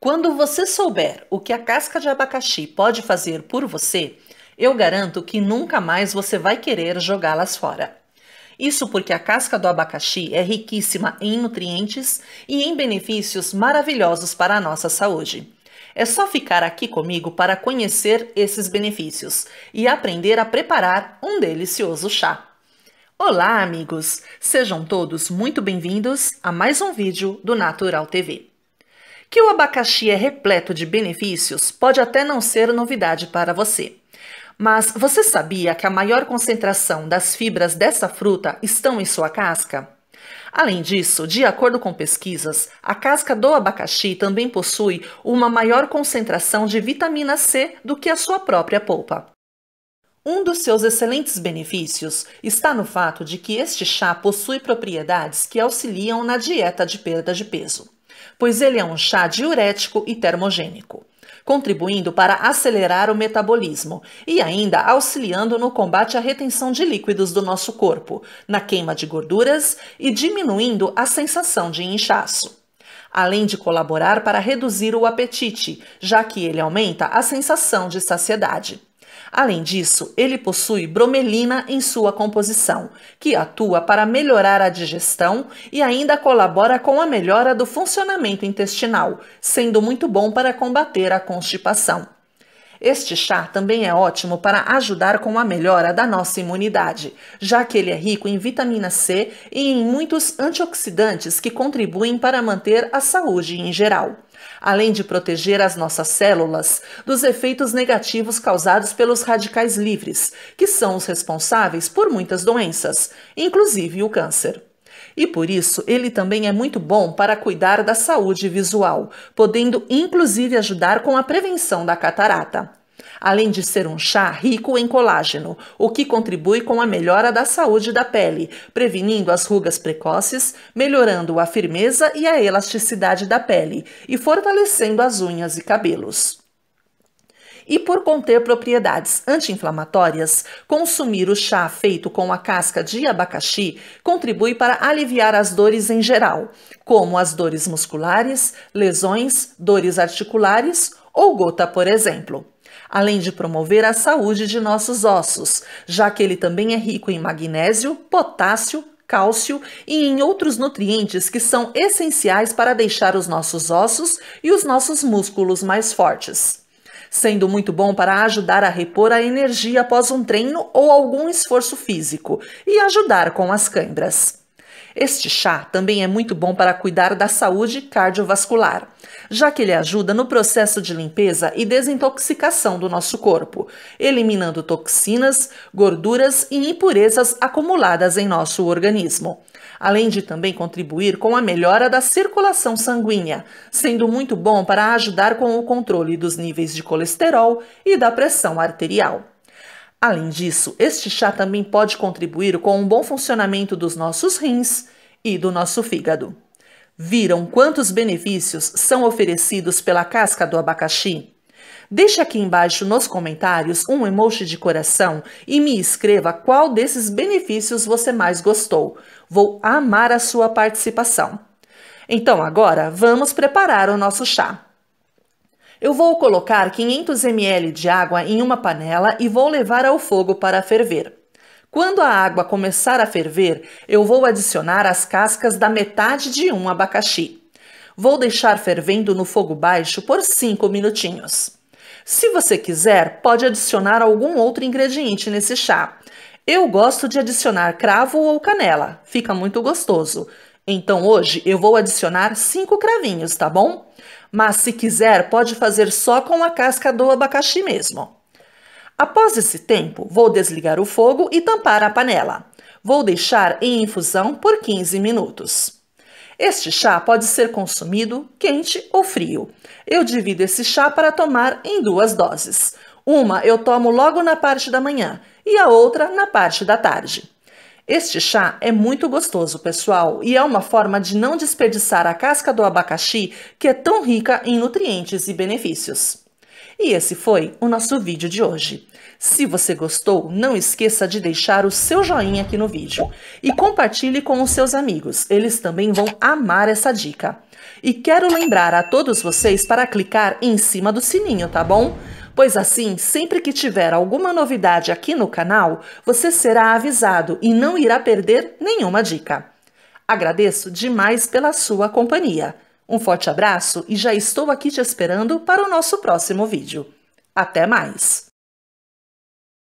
Quando você souber o que a casca de abacaxi pode fazer por você, eu garanto que nunca mais você vai querer jogá-las fora. Isso porque a casca do abacaxi é riquíssima em nutrientes e em benefícios maravilhosos para a nossa saúde. É só ficar aqui comigo para conhecer esses benefícios e aprender a preparar um delicioso chá. Olá, amigos! Sejam todos muito bem-vindos a mais um vídeo do Natural TV. Que o abacaxi é repleto de benefícios pode até não ser novidade para você. Mas você sabia que a maior concentração das fibras dessa fruta estão em sua casca? Além disso, de acordo com pesquisas, a casca do abacaxi também possui uma maior concentração de vitamina C do que a sua própria polpa. Um dos seus excelentes benefícios está no fato de que este chá possui propriedades que auxiliam na dieta de perda de peso pois ele é um chá diurético e termogênico, contribuindo para acelerar o metabolismo e ainda auxiliando no combate à retenção de líquidos do nosso corpo, na queima de gorduras e diminuindo a sensação de inchaço além de colaborar para reduzir o apetite, já que ele aumenta a sensação de saciedade. Além disso, ele possui bromelina em sua composição, que atua para melhorar a digestão e ainda colabora com a melhora do funcionamento intestinal, sendo muito bom para combater a constipação. Este chá também é ótimo para ajudar com a melhora da nossa imunidade, já que ele é rico em vitamina C e em muitos antioxidantes que contribuem para manter a saúde em geral. Além de proteger as nossas células dos efeitos negativos causados pelos radicais livres, que são os responsáveis por muitas doenças, inclusive o câncer e por isso ele também é muito bom para cuidar da saúde visual, podendo inclusive ajudar com a prevenção da catarata. Além de ser um chá rico em colágeno, o que contribui com a melhora da saúde da pele, prevenindo as rugas precoces, melhorando a firmeza e a elasticidade da pele e fortalecendo as unhas e cabelos e por conter propriedades anti-inflamatórias, consumir o chá feito com a casca de abacaxi contribui para aliviar as dores em geral, como as dores musculares, lesões, dores articulares ou gota, por exemplo além de promover a saúde de nossos ossos, já que ele também é rico em magnésio, potássio, cálcio e em outros nutrientes que são essenciais para deixar os nossos ossos e os nossos músculos mais fortes sendo muito bom para ajudar a repor a energia após um treino ou algum esforço físico e ajudar com as câimbras. Este chá também é muito bom para cuidar da saúde cardiovascular, já que ele ajuda no processo de limpeza e desintoxicação do nosso corpo, eliminando toxinas, gorduras e impurezas acumuladas em nosso organismo. Além de também contribuir com a melhora da circulação sanguínea, sendo muito bom para ajudar com o controle dos níveis de colesterol e da pressão arterial. Além disso, este chá também pode contribuir com um bom funcionamento dos nossos rins e do nosso fígado. Viram quantos benefícios são oferecidos pela casca do abacaxi? Deixe aqui embaixo nos comentários um emoji de coração e me escreva qual desses benefícios você mais gostou. Vou amar a sua participação. Então agora vamos preparar o nosso chá. Eu vou colocar 500 ml de água em uma panela e vou levar ao fogo para ferver. Quando a água começar a ferver, eu vou adicionar as cascas da metade de um abacaxi. Vou deixar fervendo no fogo baixo por 5 minutinhos. Se você quiser, pode adicionar algum outro ingrediente nesse chá. Eu gosto de adicionar cravo ou canela, fica muito gostoso. Então hoje eu vou adicionar cinco cravinhos, tá bom? Mas se quiser, pode fazer só com a casca do abacaxi mesmo. Após esse tempo, vou desligar o fogo e tampar a panela. Vou deixar em infusão por 15 minutos. Este chá pode ser consumido quente ou frio. Eu divido esse chá para tomar em duas doses. Uma eu tomo logo na parte da manhã e a outra na parte da tarde. Este chá é muito gostoso, pessoal, e é uma forma de não desperdiçar a casca do abacaxi, que é tão rica em nutrientes e benefícios. E esse foi o nosso vídeo de hoje. Se você gostou, não esqueça de deixar o seu joinha aqui no vídeo e compartilhe com os seus amigos, eles também vão amar essa dica. E quero lembrar a todos vocês para clicar em cima do sininho, tá bom? pois assim, sempre que tiver alguma novidade aqui no canal, você será avisado e não irá perder nenhuma dica. Agradeço demais pela sua companhia. Um forte abraço e já estou aqui te esperando para o nosso próximo vídeo. Até mais!